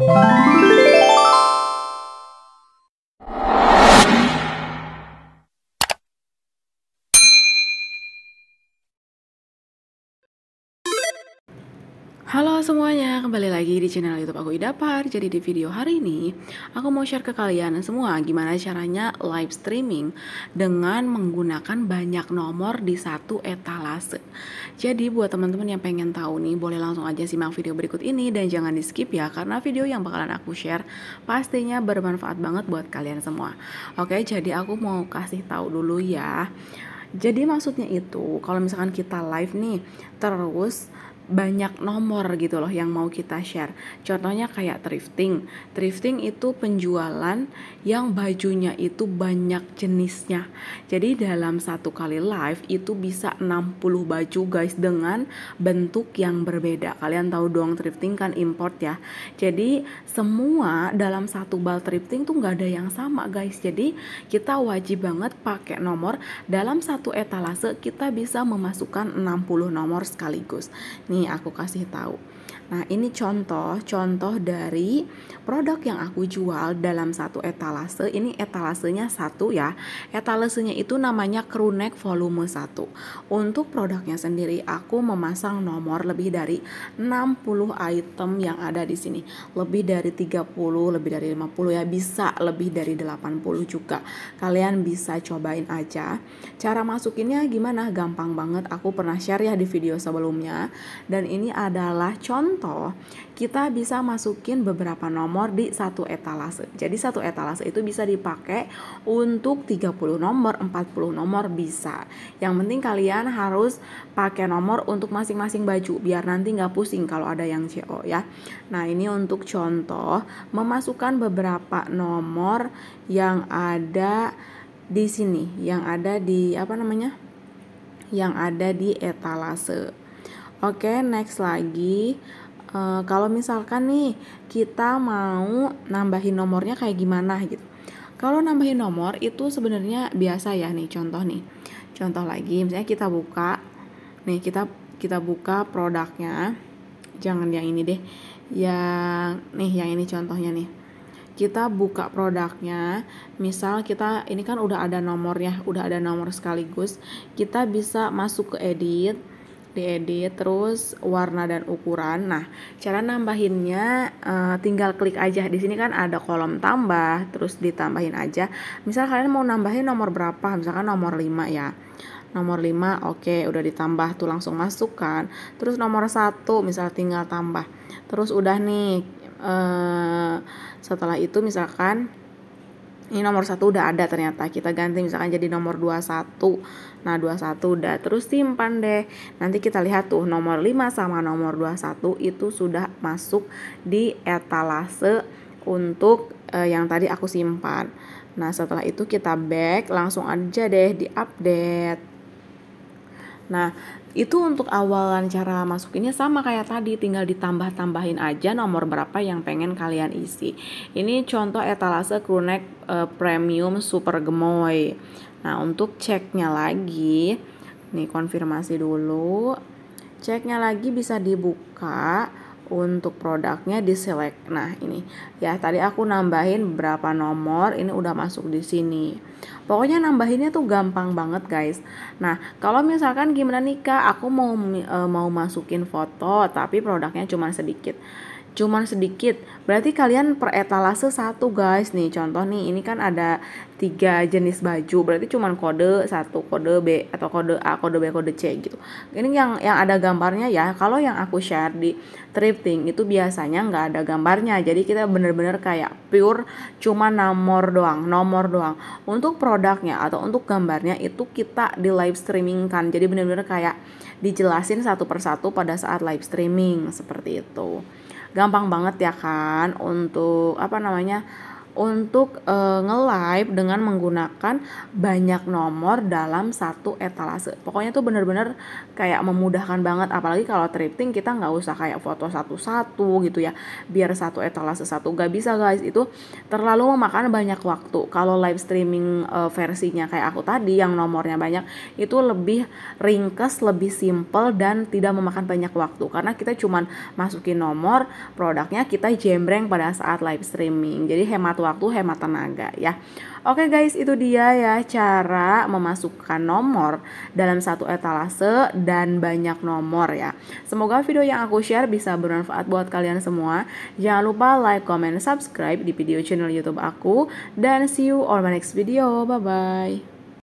you Halo semuanya, kembali lagi di channel YouTube aku Idapar. Jadi di video hari ini, aku mau share ke kalian semua gimana caranya live streaming dengan menggunakan banyak nomor di satu etalase. Jadi buat teman-teman yang pengen tahu nih, boleh langsung aja simak video berikut ini dan jangan di-skip ya karena video yang bakalan aku share pastinya bermanfaat banget buat kalian semua. Oke, jadi aku mau kasih tahu dulu ya. Jadi maksudnya itu kalau misalkan kita live nih terus banyak nomor gitu loh yang mau kita share. Contohnya kayak thrifting. Thrifting itu penjualan yang bajunya itu banyak jenisnya. Jadi dalam satu kali live itu bisa 60 baju guys dengan bentuk yang berbeda. Kalian tahu dong thrifting kan import ya. Jadi semua dalam satu bal thrifting tuh nggak ada yang sama guys. Jadi kita wajib banget pakai nomor dalam satu etalase kita bisa memasukkan 60 nomor sekaligus. Nih nih aku kasih tahu. Nah, ini contoh-contoh dari produk yang aku jual dalam satu etalase. Ini etalasenya satu ya. Etalasenya itu namanya Krunek volume 1. Untuk produknya sendiri aku memasang nomor lebih dari 60 item yang ada di sini. Lebih dari 30, lebih dari 50 ya, bisa lebih dari 80 juga. Kalian bisa cobain aja. Cara masukinnya gimana? Gampang banget. Aku pernah share ya di video sebelumnya dan ini adalah contoh kita bisa masukin beberapa nomor di satu etalase jadi satu etalase itu bisa dipakai untuk 30 nomor 40 nomor bisa yang penting kalian harus pakai nomor untuk masing-masing baju biar nanti nggak pusing kalau ada yang CO ya nah ini untuk contoh memasukkan beberapa nomor yang ada di sini yang ada di apa namanya yang ada di etalase Oke, okay, next lagi. Uh, kalau misalkan nih kita mau nambahin nomornya kayak gimana gitu. Kalau nambahin nomor itu sebenarnya biasa ya nih contoh nih. Contoh lagi misalnya kita buka nih kita kita buka produknya. Jangan yang ini deh. Yang nih yang ini contohnya nih. Kita buka produknya. Misal kita ini kan udah ada nomornya, udah ada nomor sekaligus. Kita bisa masuk ke edit diedit terus warna dan ukuran. Nah, cara nambahinnya uh, tinggal klik aja. Di sini kan ada kolom tambah, terus ditambahin aja. Misal kalian mau nambahin nomor berapa? Misalkan nomor 5 ya. Nomor 5 oke okay, udah ditambah tuh langsung masukkan Terus nomor 1 misal tinggal tambah. Terus udah nih uh, setelah itu misalkan ini nomor satu udah ada ternyata kita ganti misalkan jadi nomor 21 nah 21 udah terus simpan deh nanti kita lihat tuh nomor 5 sama nomor 21 itu sudah masuk di etalase untuk uh, yang tadi aku simpan nah setelah itu kita back langsung aja deh di update Nah, itu untuk awalan cara masukinnya sama kayak tadi tinggal ditambah-tambahin aja nomor berapa yang pengen kalian isi ini contoh etalase crewneck e, eh, premium super gemoy nah untuk ceknya lagi nih konfirmasi dulu ceknya lagi bisa dibuka untuk produknya di select. Nah, ini ya tadi aku nambahin berapa nomor, ini udah masuk di sini. Pokoknya nambahinnya tuh gampang banget, guys. Nah, kalau misalkan gimana nih Kak, aku mau e, mau masukin foto tapi produknya cuma sedikit cuman sedikit berarti kalian per etalase satu guys nih contoh nih ini kan ada tiga jenis baju berarti cuman kode satu kode B atau kode A kode B kode C gitu ini yang yang ada gambarnya ya kalau yang aku share di thrifting itu biasanya nggak ada gambarnya jadi kita bener-bener kayak pure cuma nomor doang nomor doang untuk produknya atau untuk gambarnya itu kita di live streaming kan jadi bener-bener kayak dijelasin satu persatu pada saat live streaming seperti itu gampang banget ya kan untuk apa namanya untuk e, nge-live dengan menggunakan banyak nomor dalam satu etalase. Pokoknya tuh bener-bener kayak memudahkan banget. Apalagi kalau thrifting kita nggak usah kayak foto satu-satu gitu ya. Biar satu etalase satu. Gak bisa guys, itu terlalu memakan banyak waktu. Kalau live streaming e, versinya kayak aku tadi yang nomornya banyak, itu lebih ringkas, lebih simple dan tidak memakan banyak waktu. Karena kita cuman masukin nomor produknya kita jembreng pada saat live streaming. Jadi hemat waktu, hemat tenaga ya. Oke guys, itu dia ya cara memasukkan nomor dalam satu etalase dan banyak nomor ya. Semoga video yang aku share bisa bermanfaat buat kalian semua. Jangan lupa like, comment, subscribe di video channel YouTube aku dan see you on my next video. Bye bye.